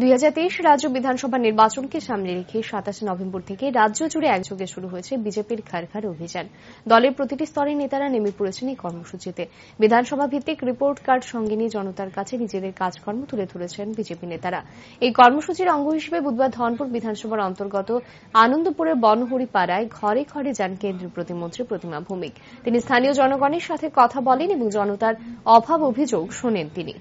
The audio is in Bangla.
দুই রাজ্য বিধানসভা নির্বাচনকে সামনে রেখে সাতাশে নভেম্বর থেকে রাজ্য জুড়ে একযোগে শুরু হয়েছে বিজেপির খারখার অভিযান দলের প্রতিটি স্তরের নেতারা নেমে পড়েছেন এই কর্মসূচিতে বিধানসভা ভিত্তিক রিপোর্ট কার্ড সঙ্গে নিয়ে জনতার কাছে নিজেদের কাজকর্ম তুলে ধরেছেন বিজেপি নেতারা এই কর্মসূচির অঙ্গ হিসেবে বুধবার ধনপুর বিধানসভার অন্তর্গত আনন্দপুরের বনহরি পাড়ায় ঘরে ঘরে যান কেন্দ্রীয় প্রতিমন্ত্রী প্রতিমা ভৌমিক তিনি স্থানীয় জনগণের সাথে কথা বলেন এবং জনতার অভাব অভিযোগ শোনেন তিনি